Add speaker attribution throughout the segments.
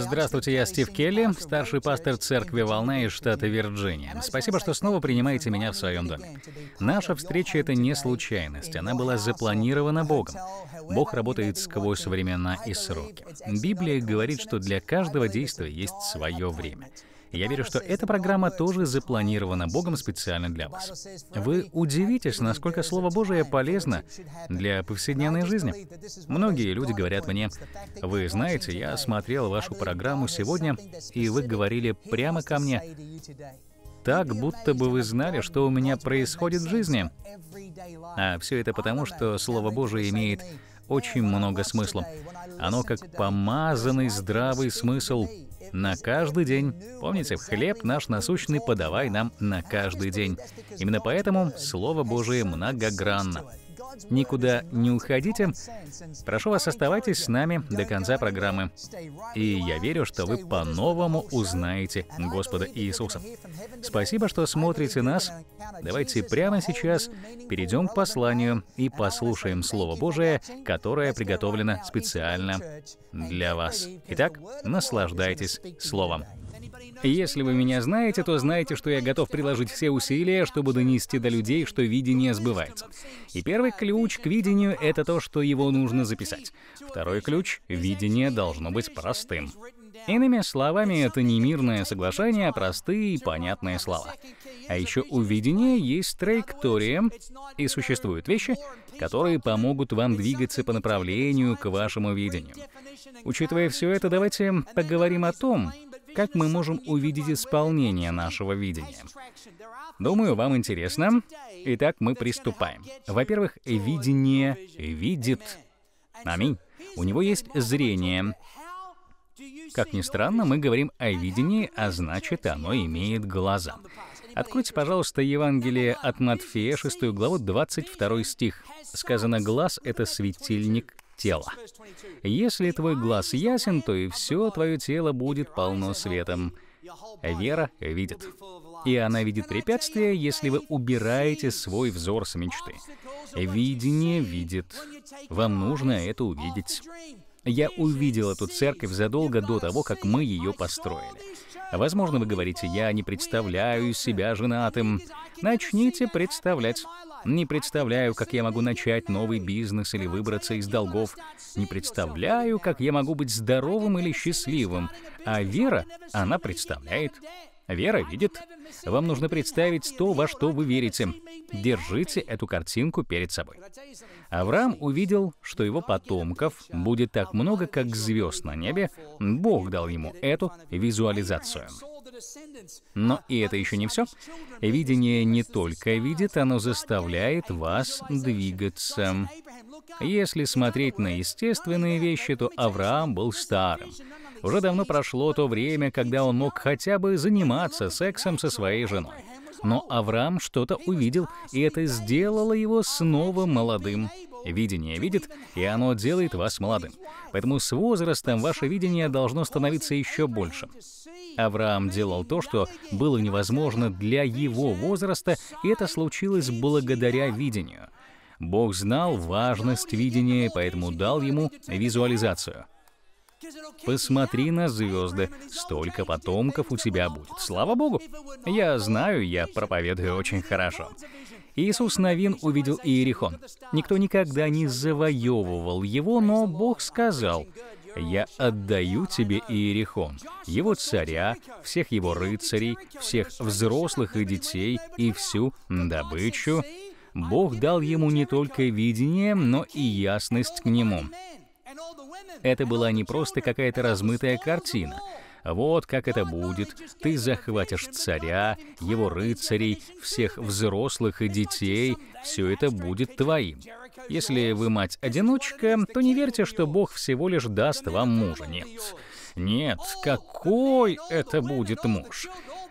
Speaker 1: Здравствуйте, я Стив Келли, старший пастор церкви «Волна» из штата Вирджиния. Спасибо, что снова принимаете меня в своем доме. Наша встреча — это не случайность, она была запланирована Богом. Бог работает сквозь времена и сроки. Библия говорит, что для каждого действия есть свое время — я верю, что эта программа тоже запланирована Богом специально для вас. Вы удивитесь, насколько Слово Божие полезно для повседневной жизни. Многие люди говорят мне, «Вы знаете, я смотрел вашу программу сегодня, и вы говорили прямо ко мне, так, будто бы вы знали, что у меня происходит в жизни. А все это потому, что Слово Божие имеет очень много смысла. Оно как помазанный здравый смысл на каждый день. Помните, хлеб наш насущный подавай нам на каждый день. Именно поэтому Слово Божие многогранно. Никуда не уходите. Прошу вас, оставайтесь с нами до конца программы. И я верю, что вы по-новому узнаете Господа Иисуса. Спасибо, что смотрите нас. Давайте прямо сейчас перейдем к посланию и послушаем Слово Божие, которое приготовлено специально для вас. Итак, наслаждайтесь Словом. Если вы меня знаете, то знаете, что я готов приложить все усилия, чтобы донести до людей, что видение сбывается. И первый ключ к видению — это то, что его нужно записать. Второй ключ — видение должно быть простым. Иными словами, это не мирное соглашение, а простые и понятные слова. А еще у видения есть траектория, и существуют вещи, которые помогут вам двигаться по направлению к вашему видению. Учитывая все это, давайте поговорим о том, как мы можем увидеть исполнение нашего видения. Думаю, вам интересно. Итак, мы приступаем. Во-первых, видение видит. Аминь. У него есть зрение. Как ни странно, мы говорим о видении, а значит, оно имеет глаза. Откройте, пожалуйста, Евангелие от Матфея, 6 главу, 22 стих. Сказано, глаз — это светильник тела. Если твой глаз ясен, то и все твое тело будет полно светом. Вера видит. И она видит препятствия, если вы убираете свой взор с мечты. Видение видит. Вам нужно это увидеть. Я увидел эту церковь задолго до того, как мы ее построили. Возможно, вы говорите, я не представляю себя женатым. Начните представлять. Не представляю, как я могу начать новый бизнес или выбраться из долгов. Не представляю, как я могу быть здоровым или счастливым. А вера, она представляет. Вера видит. Вам нужно представить то, во что вы верите. Держите эту картинку перед собой. Авраам увидел, что его потомков будет так много, как звезд на небе. Бог дал ему эту визуализацию. Но и это еще не все. Видение не только видит, оно заставляет вас двигаться. Если смотреть на естественные вещи, то Авраам был старым. Уже давно прошло то время, когда он мог хотя бы заниматься сексом со своей женой. Но Авраам что-то увидел, и это сделало его снова молодым. Видение видит, и оно делает вас молодым. Поэтому с возрастом ваше видение должно становиться еще больше. Авраам делал то, что было невозможно для его возраста, и это случилось благодаря видению. Бог знал важность видения, поэтому дал ему визуализацию. Посмотри на звезды, столько потомков у тебя будет. Слава Богу! Я знаю, я проповедую очень хорошо. Иисус Новин увидел Иерихон. Никто никогда не завоевывал его, но Бог сказал, я отдаю тебе Иерихон, его царя, всех его рыцарей, всех взрослых и детей и всю добычу». Бог дал ему не только видение, но и ясность к нему. Это была не просто какая-то размытая картина, вот как это будет. Ты захватишь царя, его рыцарей, всех взрослых и детей. Все это будет твоим. Если вы мать-одиночка, то не верьте, что Бог всего лишь даст вам мужа. Нет. Нет, какой это будет муж?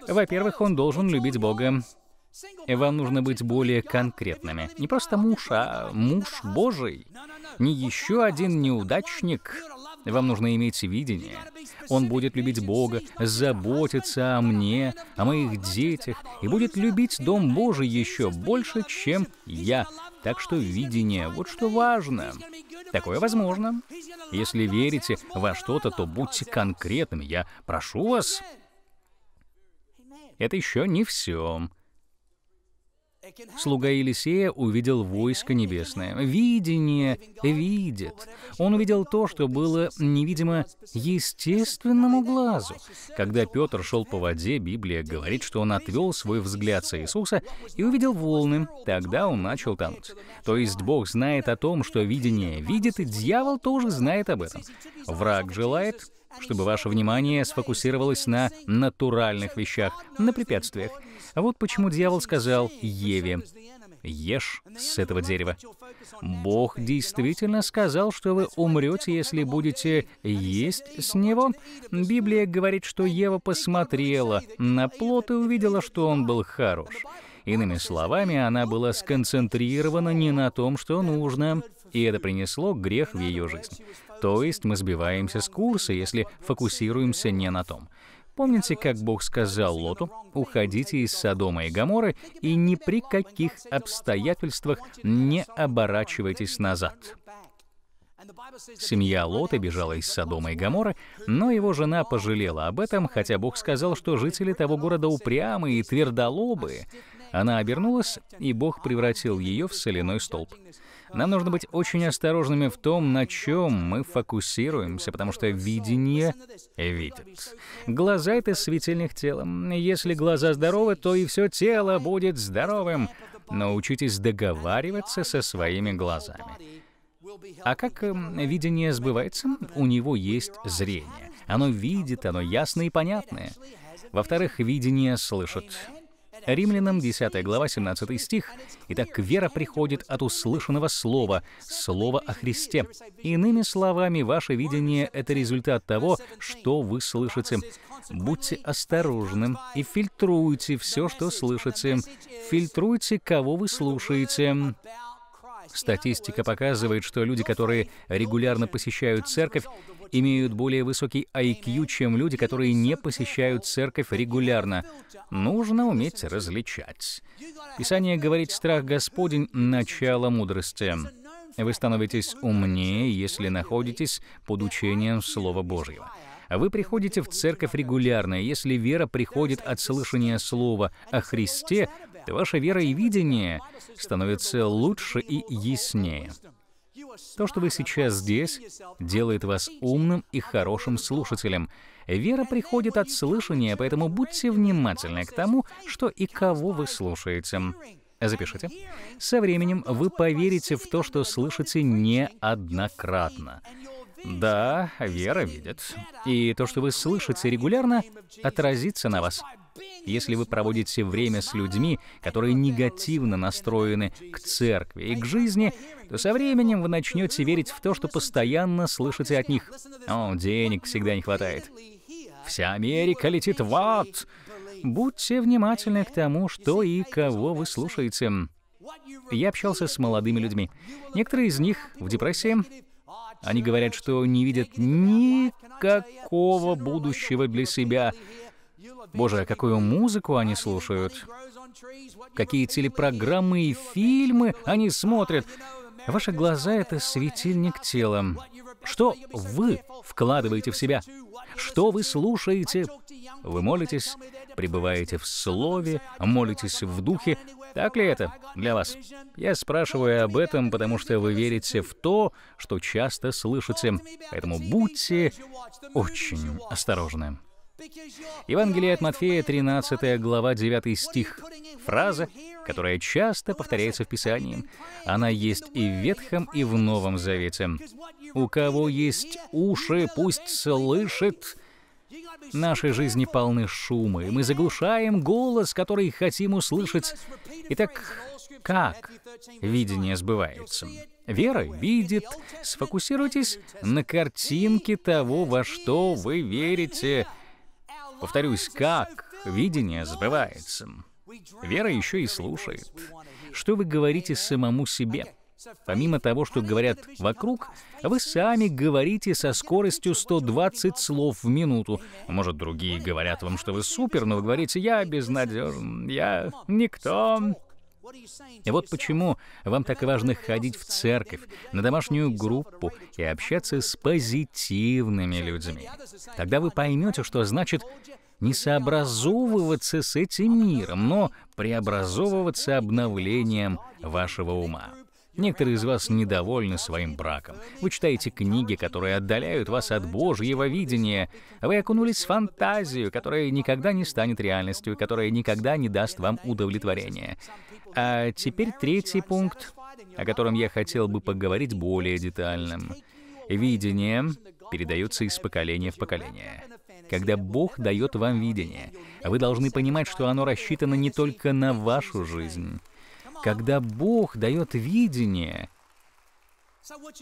Speaker 1: Во-первых, он должен любить Бога. Вам нужно быть более конкретными. Не просто муж, а муж Божий. Не еще один неудачник, вам нужно иметь видение. Он будет любить Бога, заботиться о мне, о моих детях и будет любить Дом Божий еще больше, чем я. Так что видение — вот что важно. Такое возможно. Если верите во что-то, то будьте конкретными. Я прошу вас. Это еще не все. Слуга Елисея увидел войско небесное. Видение видит. Он увидел то, что было невидимо естественному глазу. Когда Петр шел по воде, Библия говорит, что он отвел свой взгляд с Иисуса и увидел волны. Тогда он начал тонуть. То есть Бог знает о том, что видение видит, и дьявол тоже знает об этом. Враг желает чтобы ваше внимание сфокусировалось на натуральных вещах, на препятствиях. А вот почему дьявол сказал Еве, «Ешь с этого дерева». Бог действительно сказал, что вы умрете, если будете есть с него. Библия говорит, что Ева посмотрела на плод и увидела, что он был хорош. Иными словами, она была сконцентрирована не на том, что нужно, и это принесло грех в ее жизнь. То есть мы сбиваемся с курса, если фокусируемся не на том. Помните, как Бог сказал Лоту, уходите из Содома и Гаморы и ни при каких обстоятельствах не оборачивайтесь назад. Семья Лота бежала из Содома и Гаморы, но его жена пожалела об этом, хотя Бог сказал, что жители того города упрямые и твердолобые. Она обернулась, и Бог превратил ее в соляной столб. Нам нужно быть очень осторожными в том, на чем мы фокусируемся, потому что видение видит. Глаза — это светильник тела. Если глаза здоровы, то и все тело будет здоровым. Научитесь договариваться со своими глазами. А как эм, видение сбывается? У него есть зрение. Оно видит, оно ясное и понятное. Во-вторых, видение слышит. Римлянам 10 глава 17 стих. Итак, вера приходит от услышанного слова, слова о Христе. Иными словами, ваше видение — это результат того, что вы слышите. Будьте осторожным и фильтруйте все, что слышите. Фильтруйте, кого вы слушаете. Статистика показывает, что люди, которые регулярно посещают церковь, имеют более высокий IQ, чем люди, которые не посещают церковь регулярно. Нужно уметь различать. Писание говорит «Страх Господень – начало мудрости». Вы становитесь умнее, если находитесь под учением Слова Божьего. Вы приходите в церковь регулярно, если вера приходит от слышания слова о Христе, ваша вера и видение становятся лучше и яснее. То, что вы сейчас здесь, делает вас умным и хорошим слушателем. Вера приходит от слышания, поэтому будьте внимательны к тому, что и кого вы слушаете. Запишите. Со временем вы поверите в то, что слышите неоднократно. Да, вера видит. И то, что вы слышите регулярно, отразится на вас если вы проводите время с людьми, которые негативно настроены к церкви и к жизни, то со временем вы начнете верить в то, что постоянно слышите от них. «О, денег всегда не хватает». «Вся Америка летит в ад!» Будьте внимательны к тому, что и кого вы слушаете. Я общался с молодыми людьми. Некоторые из них в депрессии. Они говорят, что не видят никакого будущего для себя. Боже, какую музыку они слушают, какие телепрограммы и фильмы они смотрят. Ваши глаза — это светильник тела. Что вы вкладываете в себя? Что вы слушаете? Вы молитесь, пребываете в слове, молитесь в духе. Так ли это для вас? Я спрашиваю об этом, потому что вы верите в то, что часто слышите. Поэтому будьте очень осторожны. Евангелие от Матфея, 13 глава, 9 стих. Фраза, которая часто повторяется в Писании. Она есть и в Ветхом, и в Новом Завете. «У кого есть уши, пусть слышит». Наши жизни полны шума, и мы заглушаем голос, который хотим услышать. Итак, как видение сбывается? Вера видит. Сфокусируйтесь на картинке того, во что вы верите. Повторюсь, как видение сбывается? Вера еще и слушает. Что вы говорите самому себе? Помимо того, что говорят вокруг, вы сами говорите со скоростью 120 слов в минуту. Может, другие говорят вам, что вы супер, но вы говорите «я безнадежен», «я никто», и вот почему вам так важно ходить в церковь, на домашнюю группу и общаться с позитивными людьми. Тогда вы поймете, что значит не сообразовываться с этим миром, но преобразовываться обновлением вашего ума. Некоторые из вас недовольны своим браком. Вы читаете книги, которые отдаляют вас от Божьего видения. Вы окунулись в фантазию, которая никогда не станет реальностью, которая никогда не даст вам удовлетворения. А теперь третий пункт, о котором я хотел бы поговорить более детальным. Видение передается из поколения в поколение. Когда Бог дает вам видение, вы должны понимать, что оно рассчитано не только на вашу жизнь. Когда Бог дает видение,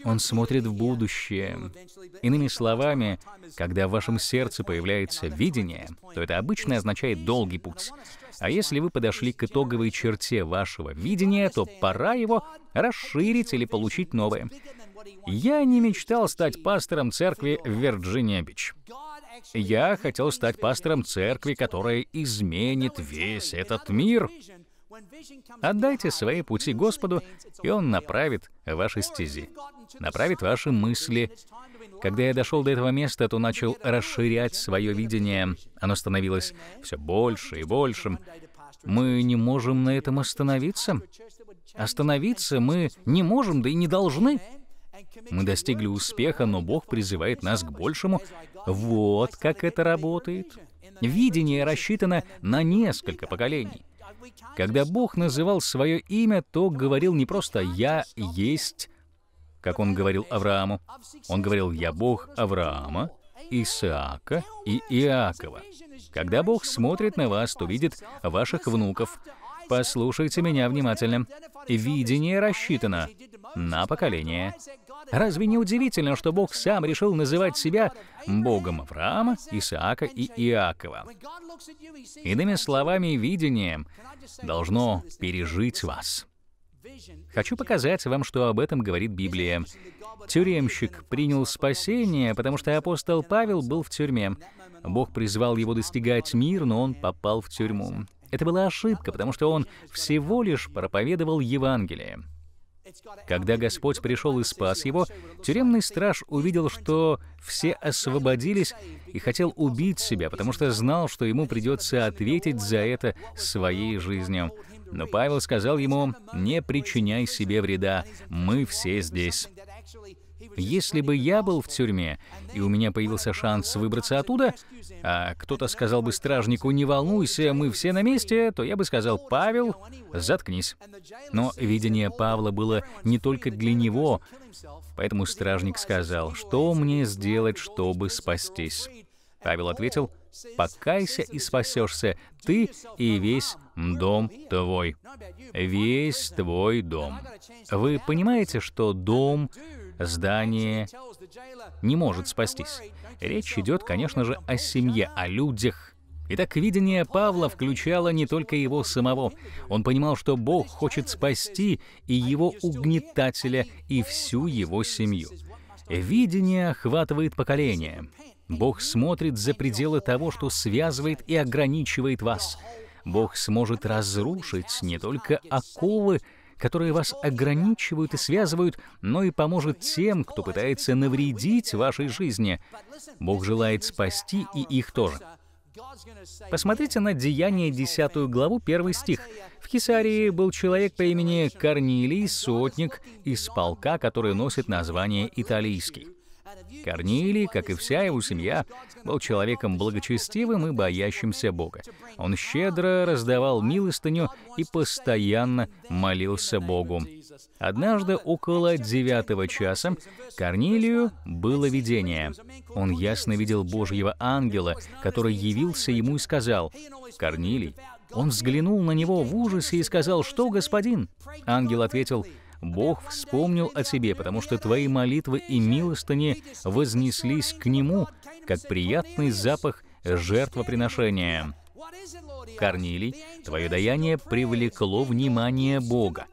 Speaker 1: он смотрит в будущее. Иными словами, когда в вашем сердце появляется видение, то это обычно означает долгий путь. А если вы подошли к итоговой черте вашего видения, то пора его расширить или получить новое. Я не мечтал стать пастором церкви в Вирджиния-Бич. Я хотел стать пастором церкви, которая изменит весь этот мир. Отдайте свои пути Господу, и Он направит ваши стези, направит ваши мысли. Когда я дошел до этого места, то начал расширять свое видение. Оно становилось все больше и большим. Мы не можем на этом остановиться. Остановиться мы не можем, да и не должны. Мы достигли успеха, но Бог призывает нас к большему. Вот как это работает. Видение рассчитано на несколько поколений. Когда Бог называл свое имя, то говорил не просто «Я есть», как он говорил Аврааму. Он говорил «Я Бог Авраама, Исаака и Иакова». Когда Бог смотрит на вас, то видит ваших внуков. Послушайте меня внимательно. Видение рассчитано на поколение. Разве не удивительно, что Бог сам решил называть себя Богом Авраама, Исаака и Иакова? Иными словами, видение должно пережить вас. Хочу показать вам, что об этом говорит Библия. Тюремщик принял спасение, потому что апостол Павел был в тюрьме. Бог призвал его достигать мир, но он попал в тюрьму. Это была ошибка, потому что он всего лишь проповедовал Евангелие. Когда Господь пришел и спас его, тюремный страж увидел, что все освободились и хотел убить себя, потому что знал, что ему придется ответить за это своей жизнью. Но Павел сказал ему, «Не причиняй себе вреда, мы все здесь». Если бы я был в тюрьме, и у меня появился шанс выбраться оттуда, а кто-то сказал бы стражнику «Не волнуйся, мы все на месте», то я бы сказал «Павел, заткнись». Но видение Павла было не только для него, поэтому стражник сказал «Что мне сделать, чтобы спастись?» Павел ответил «Покайся и спасешься, ты и весь дом твой, весь твой дом». Вы понимаете, что дом здание не может спастись. Речь идет, конечно же, о семье, о людях. Итак, видение Павла включало не только его самого. Он понимал, что Бог хочет спасти и его угнетателя, и всю его семью. Видение охватывает поколение. Бог смотрит за пределы того, что связывает и ограничивает вас. Бог сможет разрушить не только оковы, которые вас ограничивают и связывают, но и поможет тем, кто пытается навредить вашей жизни. Бог желает спасти и их тоже. Посмотрите на Деяние 10 главу, 1 стих. В Кесарии был человек по имени Корнилий, сотник из полка, который носит название «Италийский». Корнилий, как и вся его семья, был человеком благочестивым и боящимся Бога. Он щедро раздавал милостыню и постоянно молился Богу. Однажды около девятого часа Корнилию было видение. Он ясно видел Божьего ангела, который явился ему и сказал, «Корнилий». Он взглянул на него в ужасе и сказал, «Что, господин?» Ангел ответил, — Бог вспомнил о тебе, потому что твои молитвы и милостыни вознеслись к Нему, как приятный запах жертвоприношения. Корнилий, твое даяние привлекло внимание Бога.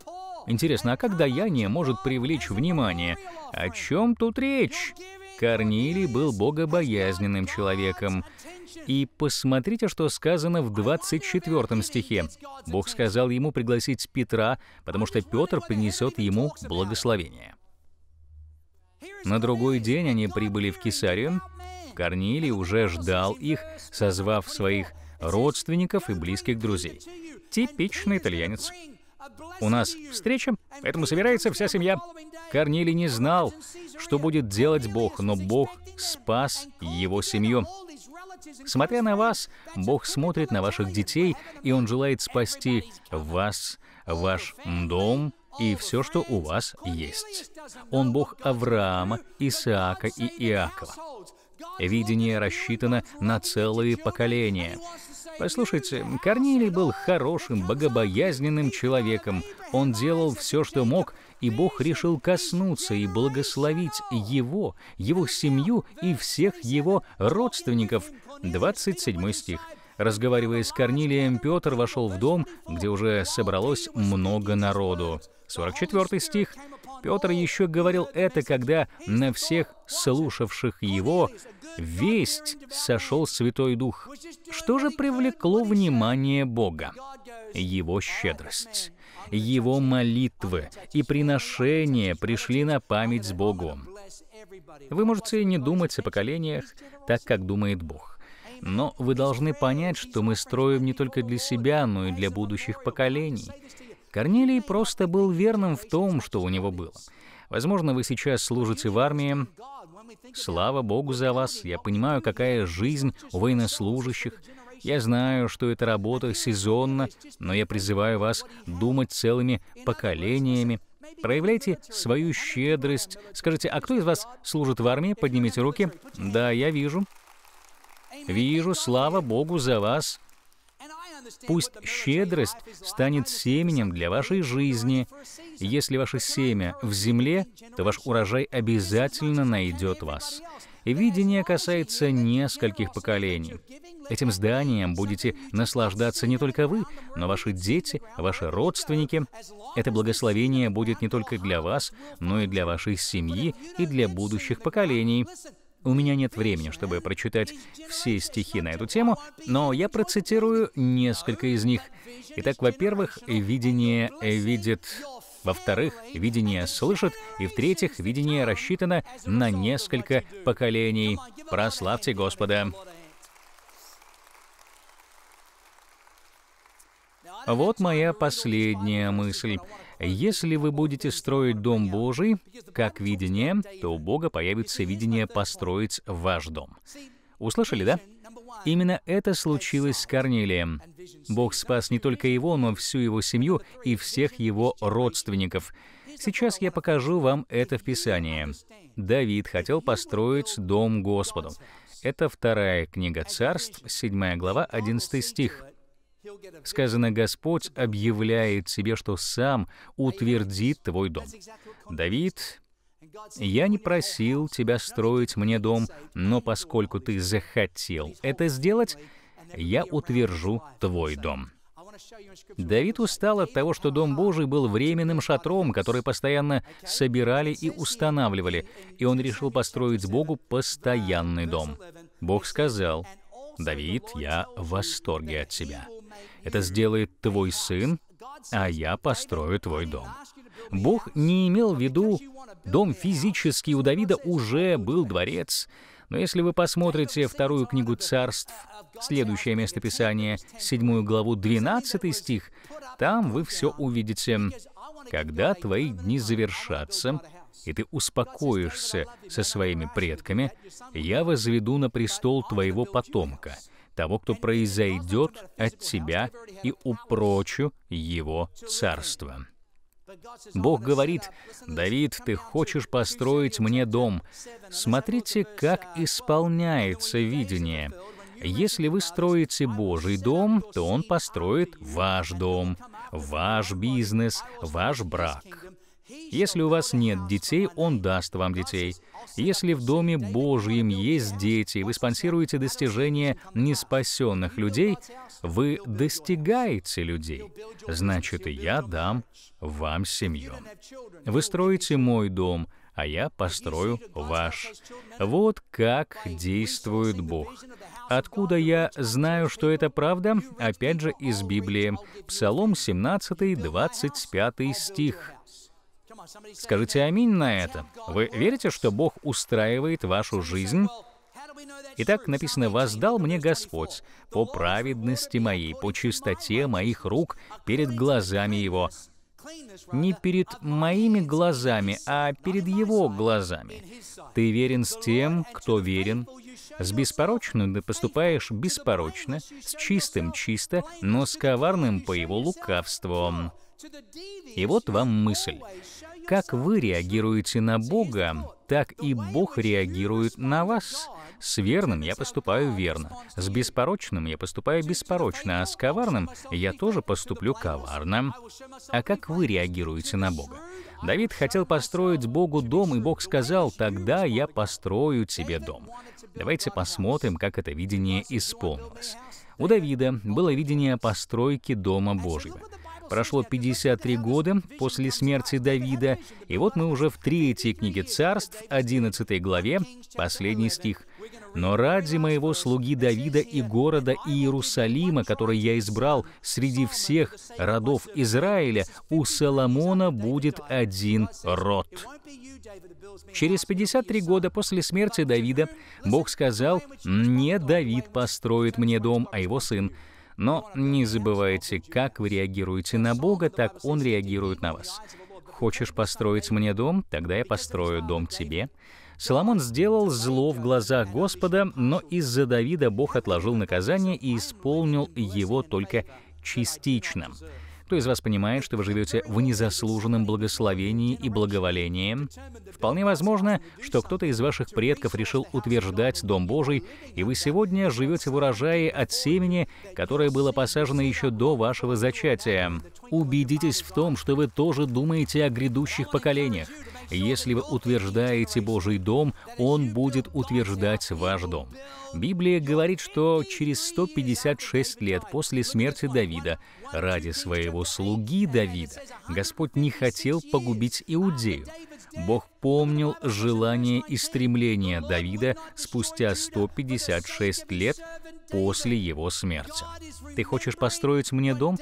Speaker 1: Интересно, а как даяние может привлечь внимание? О чем тут речь? Корнилий был богобоязненным человеком. И посмотрите, что сказано в 24 стихе. Бог сказал ему пригласить Петра, потому что Петр принесет ему благословение. На другой день они прибыли в Кесарию. Корнилий уже ждал их, созвав своих родственников и близких друзей. Типичный итальянец. У нас встреча, поэтому собирается вся семья. Корнилий не знал, что будет делать Бог, но Бог спас его семью. Смотря на вас, Бог смотрит на ваших детей, и Он желает спасти вас, ваш дом и все, что у вас есть. Он Бог Авраама, Исаака и Иакова. Видение рассчитано на целые поколения. Послушайте, Корнилий был хорошим, богобоязненным человеком. Он делал все, что мог, и Бог решил коснуться и благословить его, его семью и всех его родственников. 27 стих. Разговаривая с Корнилием, Петр вошел в дом, где уже собралось много народу. 44 стих, Петр еще говорил это, когда на всех слушавших его весть сошел Святой Дух. Что же привлекло внимание Бога? Его щедрость. Его молитвы и приношения пришли на память Богу. Вы можете не думать о поколениях так, как думает Бог. Но вы должны понять, что мы строим не только для себя, но и для будущих поколений. Корнелий просто был верным в том, что у него было. Возможно, вы сейчас служите в армии. Слава Богу за вас. Я понимаю, какая жизнь у военнослужащих. Я знаю, что эта работа сезонна, но я призываю вас думать целыми поколениями. Проявляйте свою щедрость. Скажите, а кто из вас служит в армии? Поднимите руки. Да, я вижу. Вижу, слава Богу за вас. Пусть щедрость станет семенем для вашей жизни. Если ваше семя в земле, то ваш урожай обязательно найдет вас. Видение касается нескольких поколений. Этим зданием будете наслаждаться не только вы, но ваши дети, ваши родственники. Это благословение будет не только для вас, но и для вашей семьи и для будущих поколений. У меня нет времени, чтобы прочитать все стихи на эту тему, но я процитирую несколько из них. Итак, во-первых, видение видит во-вторых, видение слышит, и в-третьих, видение рассчитано на несколько поколений. Прославьте Господа! Вот моя последняя мысль. Если вы будете строить дом Божий как видение, то у Бога появится видение построить ваш дом. Услышали, да? Именно это случилось с Корнилием. Бог спас не только его, но всю его семью и всех его родственников. Сейчас я покажу вам это в Писании. Давид хотел построить дом Господу. Это вторая книга царств, 7 глава, 11 стих. Сказано, Господь объявляет себе, что сам утвердит твой дом. Давид, я не просил тебя строить мне дом, но поскольку ты захотел это сделать, я утвержу твой дом. Давид устал от того, что Дом Божий был временным шатром, который постоянно собирали и устанавливали, и он решил построить Богу постоянный дом. Бог сказал, «Давид, я в восторге от тебя. Это сделает твой сын, а я построю твой дом. Бог не имел в виду дом физический, у Давида уже был дворец, но если вы посмотрите вторую книгу царств, следующее местописание, седьмую главу, 12 стих, там вы все увидите. «Когда твои дни завершатся, и ты успокоишься со своими предками, я возведу на престол твоего потомка, того, кто произойдет от тебя и упрочу его царство». Бог говорит, «Давид, ты хочешь построить мне дом. Смотрите, как исполняется видение. Если вы строите Божий дом, то Он построит ваш дом, ваш бизнес, ваш брак. Если у вас нет детей, Он даст вам детей. Если в Доме Божьем есть дети, вы спонсируете достижение неспасенных людей, вы достигаете людей. Значит, я дам вам семью. Вы строите мой дом, а я построю ваш. Вот как действует Бог. Откуда я знаю, что это правда? Опять же, из Библии. Псалом 17, 25 стих. Скажите аминь на это. Вы верите, что Бог устраивает вашу жизнь? Итак, написано, «Воздал мне Господь по праведности моей, по чистоте моих рук перед глазами Его». Не перед моими глазами, а перед Его глазами. Ты верен с тем, кто верен. С беспорочным ты поступаешь беспорочно, с чистым чисто, но с коварным по его лукавству. И вот вам мысль. Как вы реагируете на Бога, так и Бог реагирует на вас. С верным я поступаю верно, с беспорочным я поступаю беспорочно, а с коварным я тоже поступлю коварно. А как вы реагируете на Бога? Давид хотел построить Богу дом, и Бог сказал, «Тогда я построю тебе дом». Давайте посмотрим, как это видение исполнилось. У Давида было видение постройки Дома Божьего. Прошло 53 года после смерти Давида, и вот мы уже в третьей книге царств, 11 главе, последний стих. «Но ради моего слуги Давида и города Иерусалима, который я избрал среди всех родов Израиля, у Соломона будет один род». Через 53 года после смерти Давида Бог сказал, «Не Давид построит мне дом, а его сын, но не забывайте, как вы реагируете на Бога, так Он реагирует на вас. Хочешь построить мне дом? Тогда я построю дом тебе. Соломон сделал зло в глазах Господа, но из-за Давида Бог отложил наказание и исполнил его только частично. Кто из вас понимает, что вы живете в незаслуженном благословении и благоволении? Вполне возможно, что кто-то из ваших предков решил утверждать Дом Божий, и вы сегодня живете в урожае от семени, которое было посажено еще до вашего зачатия. Убедитесь в том, что вы тоже думаете о грядущих поколениях. Если вы утверждаете Божий дом, Он будет утверждать ваш дом. Библия говорит, что через 156 лет после смерти Давида, ради своего слуги Давида, Господь не хотел погубить Иудею. Бог помнил желание и стремление Давида спустя 156 лет после его смерти. Ты хочешь построить мне дом?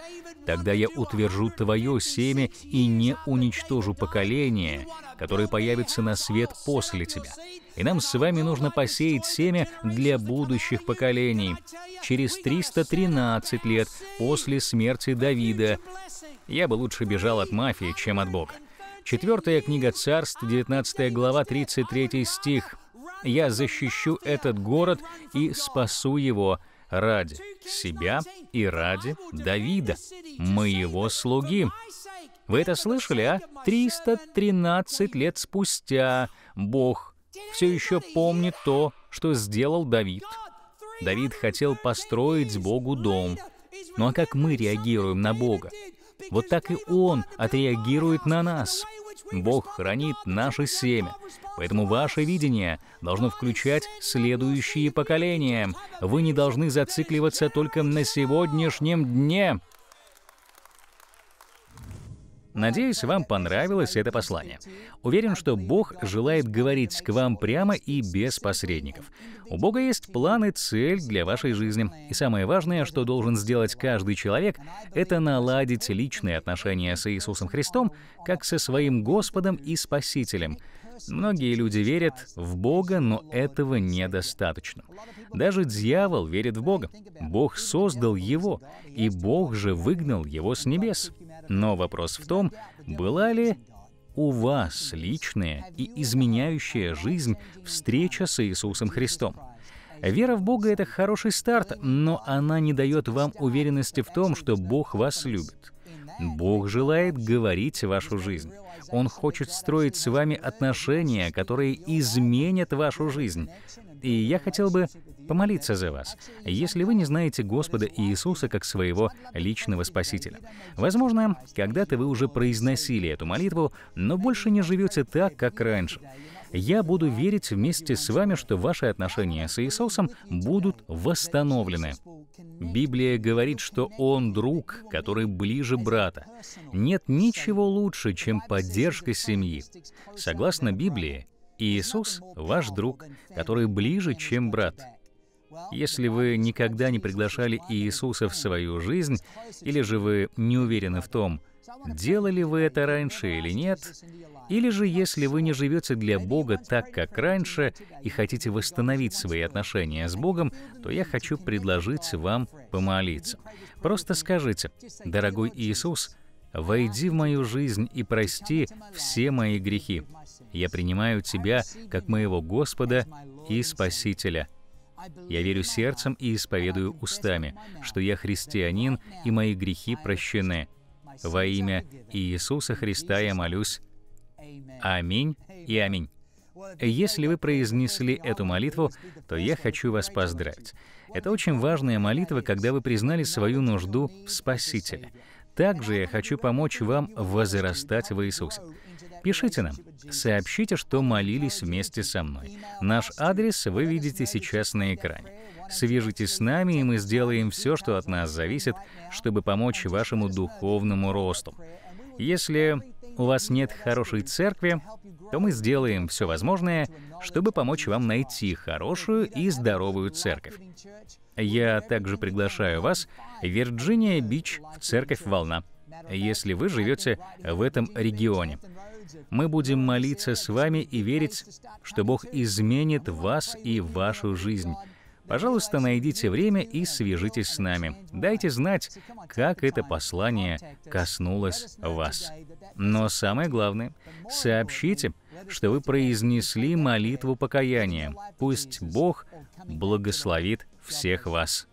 Speaker 1: Тогда я утвержу твое семя и не уничтожу поколение, которое появится на свет после тебя. И нам с вами нужно посеять семя для будущих поколений. Через 313 лет после смерти Давида я бы лучше бежал от мафии, чем от Бога. Четвертая книга царств, 19 глава, 33 стих. Я защищу этот город и спасу его ради себя и ради Давида, моего слуги. Вы это слышали, а? 313 лет спустя Бог все еще помнит то, что сделал Давид. Давид хотел построить Богу дом. Ну а как мы реагируем на Бога? Вот так и Он отреагирует на нас. Бог хранит наше семя. Поэтому ваше видение должно включать следующие поколения. Вы не должны зацикливаться только на сегодняшнем дне. Надеюсь, вам понравилось это послание. Уверен, что Бог желает говорить к вам прямо и без посредников. У Бога есть план и цель для вашей жизни. И самое важное, что должен сделать каждый человек, это наладить личные отношения с Иисусом Христом, как со своим Господом и Спасителем. Многие люди верят в Бога, но этого недостаточно. Даже дьявол верит в Бога. Бог создал его, и Бог же выгнал его с небес. Но вопрос в том, была ли у вас личная и изменяющая жизнь встреча с Иисусом Христом. Вера в Бога — это хороший старт, но она не дает вам уверенности в том, что Бог вас любит. Бог желает говорить вашу жизнь. Он хочет строить с вами отношения, которые изменят вашу жизнь. И я хотел бы помолиться за вас, если вы не знаете Господа Иисуса как своего личного Спасителя. Возможно, когда-то вы уже произносили эту молитву, но больше не живете так, как раньше. Я буду верить вместе с вами, что ваши отношения с Иисусом будут восстановлены. Библия говорит, что Он друг, который ближе брата. Нет ничего лучше, чем поддержка семьи. Согласно Библии, Иисус — ваш друг, который ближе, чем брат. Если вы никогда не приглашали Иисуса в свою жизнь, или же вы не уверены в том, делали вы это раньше или нет, или же если вы не живете для Бога так, как раньше, и хотите восстановить свои отношения с Богом, то я хочу предложить вам помолиться. Просто скажите, «Дорогой Иисус, войди в мою жизнь и прости все мои грехи. Я принимаю Тебя как моего Господа и Спасителя». Я верю сердцем и исповедую устами, что я христианин и мои грехи прощены. Во имя Иисуса Христа я молюсь. Аминь и аминь. Если вы произнесли эту молитву, то я хочу вас поздравить. Это очень важная молитва, когда вы признали свою нужду в Спасителе. Также я хочу помочь вам возрастать в Иисусе. Пишите нам. Сообщите, что молились вместе со мной. Наш адрес вы видите сейчас на экране. Свяжитесь с нами, и мы сделаем все, что от нас зависит, чтобы помочь вашему духовному росту. Если у вас нет хорошей церкви, то мы сделаем все возможное, чтобы помочь вам найти хорошую и здоровую церковь. Я также приглашаю вас в Вирджиния-Бич в церковь «Волна», если вы живете в этом регионе мы будем молиться с вами и верить, что Бог изменит вас и вашу жизнь. Пожалуйста, найдите время и свяжитесь с нами. Дайте знать, как это послание коснулось вас. Но самое главное, сообщите, что вы произнесли молитву покаяния. Пусть Бог благословит всех вас.